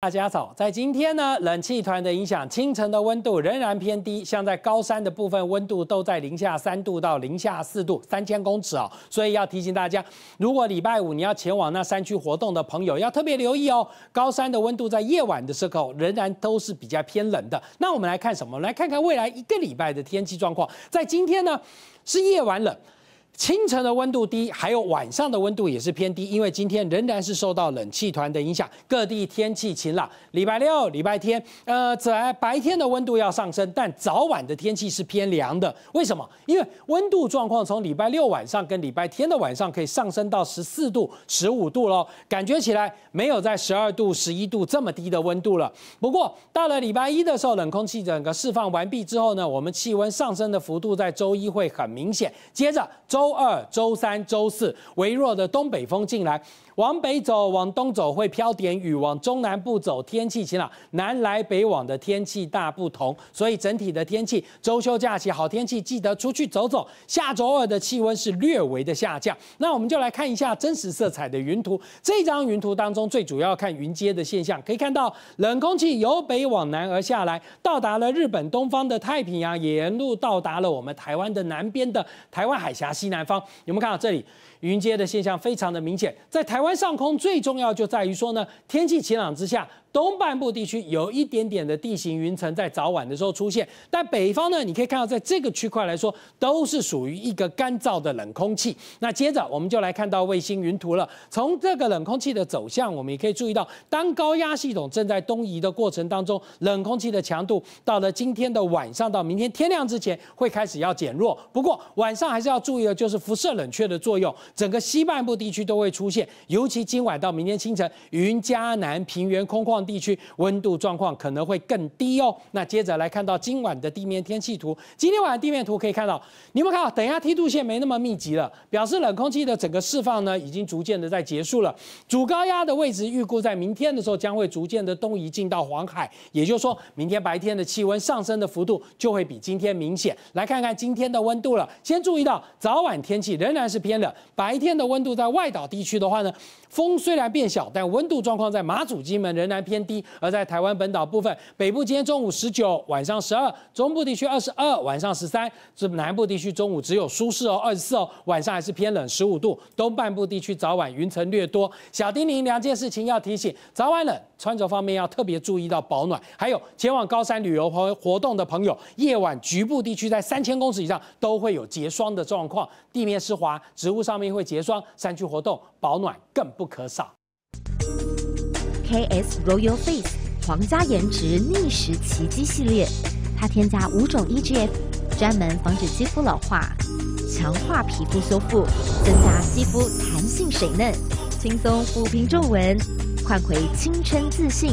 大家好，在今天呢，冷气团的影响，清晨的温度仍然偏低，像在高山的部分，温度都在零下三度到零下四度，三千公尺哦，所以要提醒大家，如果礼拜五你要前往那山区活动的朋友，要特别留意哦，高山的温度在夜晚的时候，仍然都是比较偏冷的。那我们来看什么？来看看未来一个礼拜的天气状况，在今天呢，是夜晚冷。清晨的温度低，还有晚上的温度也是偏低，因为今天仍然是受到冷气团的影响。各地天气晴朗，礼拜六、礼拜天，呃，在白天的温度要上升，但早晚的天气是偏凉的。为什么？因为温度状况从礼拜六晚上跟礼拜天的晚上可以上升到十四度、十五度喽，感觉起来没有在十二度、十一度这么低的温度了。不过到了礼拜一的时候，冷空气整个释放完毕之后呢，我们气温上升的幅度在周一会很明显。接着周。周二、周三、周四，微弱的东北风进来，往北走、往东走会飘点雨，往中南部走天气晴朗，南来北往的天气大不同，所以整体的天气周休假期好天气，记得出去走走。下周二的气温是略微的下降，那我们就来看一下真实色彩的云图。这张云图当中最主要看云阶的现象，可以看到冷空气由北往南而下来，到达了日本东方的太平洋，沿路到达了我们台湾的南边的台湾海峡西南。南方有没有看到这里？云街的现象非常的明显，在台湾上空最重要就在于说呢，天气晴朗之下。东半部地区有一点点的地形云层在早晚的时候出现，但北方呢，你可以看到在这个区块来说都是属于一个干燥的冷空气。那接着我们就来看到卫星云图了。从这个冷空气的走向，我们也可以注意到，当高压系统正在东移的过程当中，冷空气的强度到了今天的晚上到明天天亮之前会开始要减弱。不过晚上还是要注意的，就是辐射冷却的作用，整个西半部地区都会出现，尤其今晚到明天清晨，云嘉南平原空旷。地区温度状况可能会更低哦。那接着来看到今晚的地面天气图。今天晚上地面图可以看到，你们看啊，等一下梯度线没那么密集了，表示冷空气的整个释放呢已经逐渐的在结束了。主高压的位置预估在明天的时候将会逐渐的东移进到黄海，也就是说明天白天的气温上升的幅度就会比今天明显。来看看今天的温度了，先注意到早晚天气仍然是偏冷，白天的温度在外岛地区的话呢，风虽然变小，但温度状况在马祖、基们仍然。偏低，而在台湾本岛部分，北部今天中午十九，晚上十二；中部地区二十二，晚上十三；南部地区中午只有舒适哦，二十四哦，晚上还是偏冷，十五度。东半部地区早晚云层略多，小叮咛两件事情要提醒：早晚冷，穿着方面要特别注意到保暖；还有前往高山旅游和活动的朋友，夜晚局部地区在三千公尺以上都会有结霜的状况，地面湿滑，植物上面会结霜，山区活动保暖更不可少。K S Royal Face 皇家颜值逆时奇迹系列，它添加五种 E G F，专门防止肌肤老化，强化皮肤修复，增加肌肤弹性水嫩，轻松抚平皱纹，换回青春自信。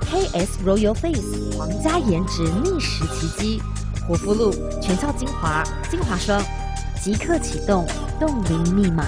K S Royal Face 皇家颜值逆时奇迹活肤露、全效精华、精华霜，即刻启动冻龄密码。